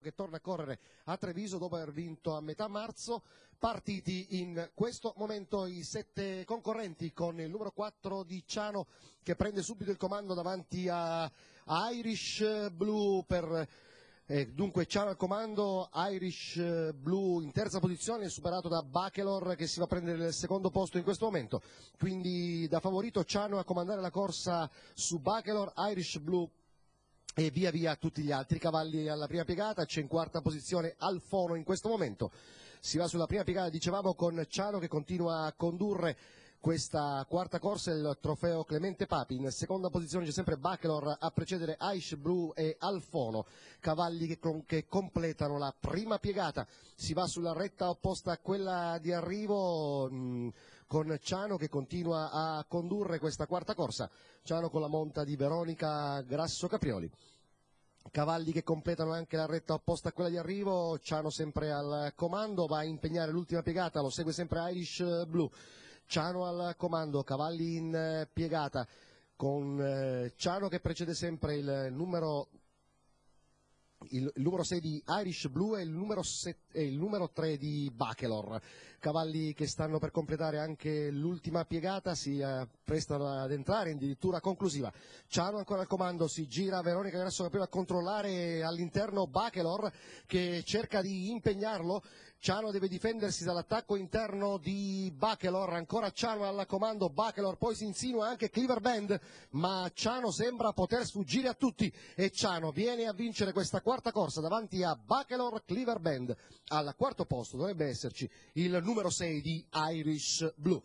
che torna a correre a Treviso dopo aver vinto a metà marzo. Partiti in questo momento i sette concorrenti con il numero 4 di Ciano che prende subito il comando davanti a Irish Blue per eh, dunque Ciano al comando, Irish Blue in terza posizione, superato da Bachelor che si va a prendere il secondo posto in questo momento. Quindi da favorito Ciano a comandare la corsa su Bachelor, Irish Blue e via via tutti gli altri cavalli alla prima piegata, c'è in quarta posizione Alfono in questo momento, si va sulla prima piegata dicevamo con Ciano che continua a condurre questa quarta corsa è il trofeo Clemente Papi, in seconda posizione c'è sempre Bachelor a precedere Aish Blu e Alfono, cavalli che, che, completano la prima piegata, si va sulla retta opposta a quella di arrivo mh, mm, con Ciano che continua a condurre questa quarta corsa, Ciano con la monta di Veronica Grasso Caprioli. Cavalli che completano anche la retta opposta a quella di arrivo, Ciano sempre al comando, va a impegnare l'ultima piegata, lo segue sempre Aish Blu Ciano al comando, cavalli in eh, piegata con eh, Ciano che precede sempre il numero il numero 6 di Irish Blue e il numero, set, e il numero 3 di Bachelor. Cavalli che stanno per completare anche l'ultima piegata, si eh, prestano ad entrare addirittura conclusiva. Ciano ancora al comando, si gira Veronica Grasso Capello a controllare all'interno Bachelor che cerca di impegnarlo. Ciano deve difendersi dall'attacco interno di Bachelor, ancora Ciano al comando, Bachelor poi si insinua anche Cleaver Band, ma Ciano sembra poter sfuggire a tutti e Ciano viene a vincere questa quarta corsa davanti a Bachelor Cleaver Band. Al quarto posto dovrebbe esserci il numero 6 di Irish Blue.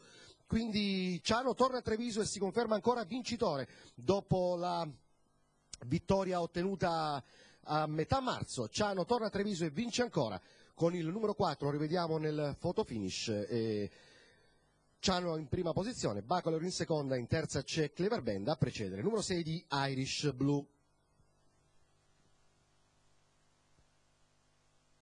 Quindi Ciano torna a Treviso e si conferma ancora vincitore dopo la vittoria ottenuta a metà marzo. Ciano torna a Treviso e vince ancora con il numero 4. Lo rivediamo nel fotofinish. E... Ciano in prima posizione, Bacalor in seconda, in terza c'è Cleverbend a precedere, numero 6 di Irish Blue.